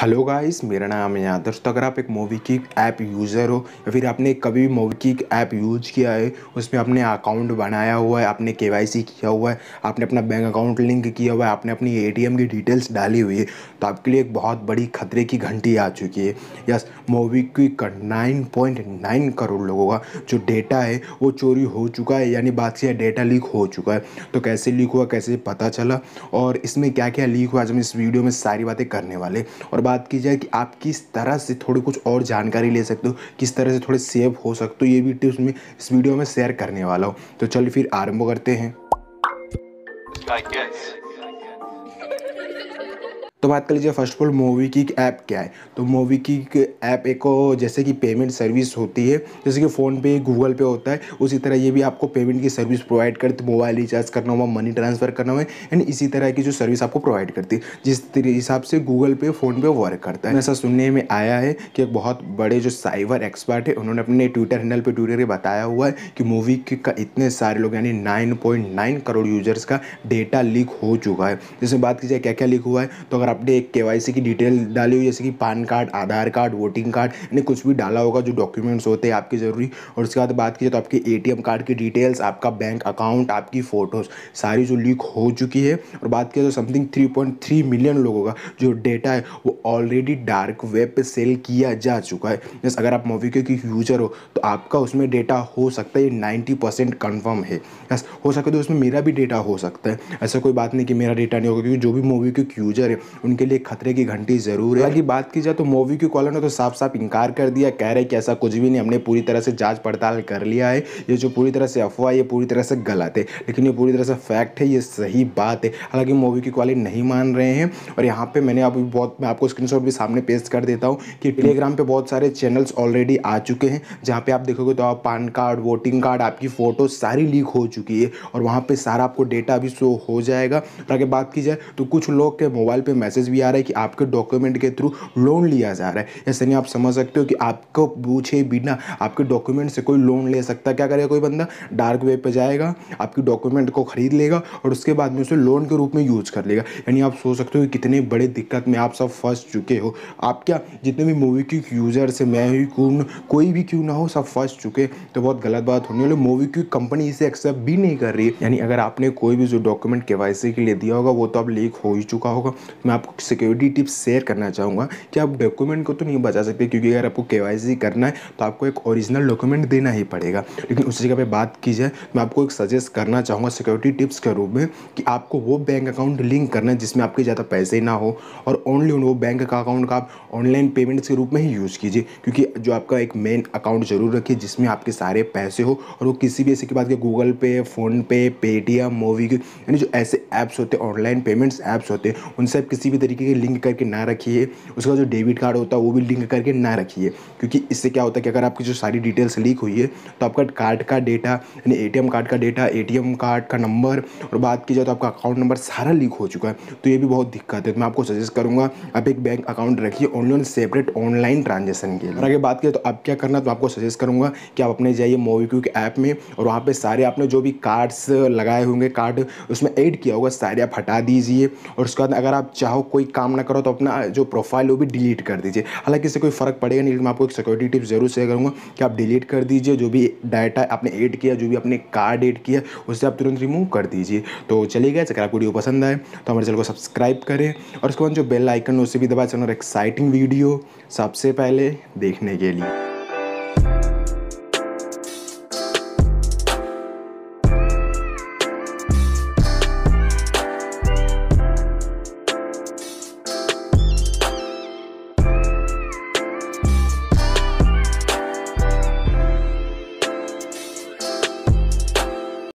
hello guys मेरा नाम है आदर्श तो अगर आप एक मूवी की ऐप यूज़र हो या फिर आपने कभी भी मूवी की ऐप यूज किया है उसमें आपने अकाउंट बनाया हुआ है आपने केवाईसी किया हुआ है आपने अपना बैंक अकाउंट लिंक किया हुआ है आपने अपनी एटीएम की डिटेल्स डाली हुई है तो आपके लिए एक बहुत बड़ी खतरे की घंटी आ चुकी है यस मोवी की नाइन करोड़ लोगों का जो डेटा है वो चोरी हो चुका है यानी बात से डेटा लीक हो चुका है तो कैसे लीक हुआ कैसे पता चला और इसमें क्या क्या लीक हुआ आज हम इस वीडियो में सारी बातें करने वाले और बात की जाए कि आप किस तरह से थोड़ी कुछ और जानकारी ले सकते हो किस तरह से थोड़े सेव हो सकते हो ये भी टिप्स में इस वीडियो में शेयर करने वाला हूँ तो चलिए फिर आरम्भ करते हैं तो बात कर लीजिए first of all MobiKwik app क्या है तो मूवी की ऐप एक जैसे कि पेमेंट सर्विस होती है जैसे कि फ़ोनपे गूगल पे होता है उसी तरह ये भी आपको पेमेंट की सर्विस प्रोवाइड करती है मोबाइल रिचार्ज करना हुआ मनी ट्रांसफ़र करना हुआ एंड इसी तरह की जो सर्विस आपको प्रोवाइड करती है जिस हिसाब से गूगल पे फ़ोनपे वर्क करता है ऐसा सुनने में आया है कि एक बहुत बड़े जो साइबर एक्सपर्ट है उन्होंने अपने ट्विटर हैंडल पर ट्विटर पर बताया हुआ है कि मूवी का इतने सारे लोग यानी नाइन करोड़ यूजर्स का डेटा लीक हो चुका है जिसमें बात की जाए क्या क्या लीक हुआ है तो अगर आपने एक के की डिटेल डाली हुई जैसे कि PAN card Aadhaar card voting card यानी कुछ भी डाला होगा जो डॉक्यूमेंट्स होते हैं आपके ज़रूरी और उसके बाद बात की जाए तो आपके ए कार्ड की डिटेल्स आपका बैंक अकाउंट आपकी फ़ोटोज़ सारी जो लीक हो चुकी है और बात की जाए तो समथिंग थ्री मिलियन लोगों का जो डेटा है वो ऑलरेडी डार्क वेब पर सेल किया जा चुका है जैसे अगर आप मोविको की यूजर हो तो आपका उसमें डेटा हो सकता है ये नाइन्टी परसेंट कन्फर्म है यस हो सके तो उसमें मेरा भी डेटा हो सकता है ऐसा कोई बात नहीं कि मेरा डेटा नहीं होगा क्योंकि जो भी मोविको यूजर है उनके लिए खतरे की घंटी जरूर है हालांकि बात की जाए तो मोवी की कॉलर ने तो साफ साफ इनकार कर दिया कह रहे कि ऐसा कुछ भी नहीं हमने पूरी तरह से जाँच पड़ताल कर लिया है ये जो पूरी तरह से अफवाह ये पूरी तरह से गलत है लेकिन ये पूरी तरह से फैक्ट है ये सही बात है हालांकि मोवी की कॉलर नहीं मान रहे हैं और यहाँ पे मैंने अभी बहुत मैं आपको स्क्रीन भी सामने पेस्ट कर देता हूँ कि टेलीग्राम पर बहुत सारे चैनल्स ऑलरेडी आ चुके हैं जहाँ पर आप देखोगे तो आप पान कार्ड वोटिंग कार्ड आपकी फ़ोटो सारी लीक हो चुकी है और वहाँ पर सारा आपको डेटा भी शो हो जाएगा और अगर बात की जाए तो कुछ लोग के मोबाइल पर मैसेज मैसेज भी आ रहा है कि आपके डॉक्यूमेंट के थ्रू लोन लिया जा रहा है ऐसे नहीं आप समझ सकते हो कि आपको पूछे बिना आपके डॉक्यूमेंट से कोई लोन ले सकता क्या करेगा कोई बंदा डार्क वेब पर जाएगा आपके डॉक्यूमेंट को खरीद लेगा और उसके बाद में उसे लोन के रूप में यूज कर लेगा यानी आप सोच सकते हो कि कितने बड़े दिक्कत में आप सब फंस चुके हो आप क्या जितने भी मूवी क्विक यूजर से मैं ही क्यों कोई भी क्यों ना हो सब फंस चुके तो बहुत गलत बात होने वाली मूवी क्विक कंपनी इसे एक्सेप्ट भी नहीं कर रही यानी अगर आपने कोई भी जो डॉक्यूमेंट के के लिए दिया होगा वो तो अब लीक हो ही चुका होगा मैं मैं आपको सिक्योरिटी टिप्स शेयर करना चाहूँगा कि आप डॉक्यूमेंट को तो नहीं बचा सकते क्योंकि अगर आपको के करना है तो आपको एक ओरिजिनल डॉक्यूमेंट देना ही पड़ेगा लेकिन उस जगह पर बात की जाए मैं आपको एक सजेस्ट करना चाहूँगा सिक्योरिटी टिप्स के रूप में कि आपको वो बैंक अकाउंट लिंक करना है जिसमें आपके ज़्यादा पैसे ना हो और ओनली वो बैंक का अकाउंट का आप ऑनलाइन पेमेंट्स के रूप में ही यूज़ कीजिए क्योंकि जो आपका एक मेन अकाउंट जरूर रखिए जिसमें आपके सारे पैसे हो और वो किसी भी ऐसे की बात के गूगल पे फ़ोनपे पेटीएम मोवी यानी जो ऐसे ऐप्स होते हैं ऑनलाइन पेमेंट्स ऐप्स होते हैं उनसे आप किसी किसी भी तरीके के लिंक करके ना रखिए उसका जो डेबिट कार्ड होता है वो भी लिंक करके ना रखिए क्योंकि इससे क्या होता है कि अगर आपकी जो सारी डिटेल्स लीक हुई है तो आपका कार्ड का डेटा यानी ए कार्ड का डेटा ए कार्ड का नंबर और बात की जाए तो आपका अकाउंट नंबर सारा लीक हो चुका है तो ये भी बहुत दिक्कत है तो मैं आपको सजेस्ट करूँगा आप एक बैंक अकाउंट रखिए ऑनलाइन सेपरेट ऑनलाइन ट्रांजेक्शन के लिए और अगर बात करें तो आप क्या करना तो आपको सजेस्ट करूँगा कि आप अपने जाइए मोबीक्विक ऐप में और वहाँ पर सारे आपने जो भी कार्ड्स लगाए होंगे कार्ड उसमें ऐड किया होगा सारे आप हटा दीजिए और उसके बाद अगर आप चाहो चाहो कोई काम ना करो तो अपना जो प्रोफाइल वो भी डिलीट कर दीजिए हालांकि इससे कोई फ़र्क पड़ेगा नहीं लेकिन मैं आपको एक सिक्योरिटी टिप जरूर शेयर करूँगा कि आप डिलीट कर दीजिए जो भी डाटा आपने एड किया जो भी आपने कार्ड एड किया उससे आप तुरंत रिमूव कर दीजिए तो चलिए गए अगर आपको वीडियो पसंद आए तो हमारे चैनल को सब्सक्राइब करें और उसके बाद जो बेल आइकन है उसे भी दबाए चैनल और एक्साइटिंग वीडियो सबसे पहले देखने के लिए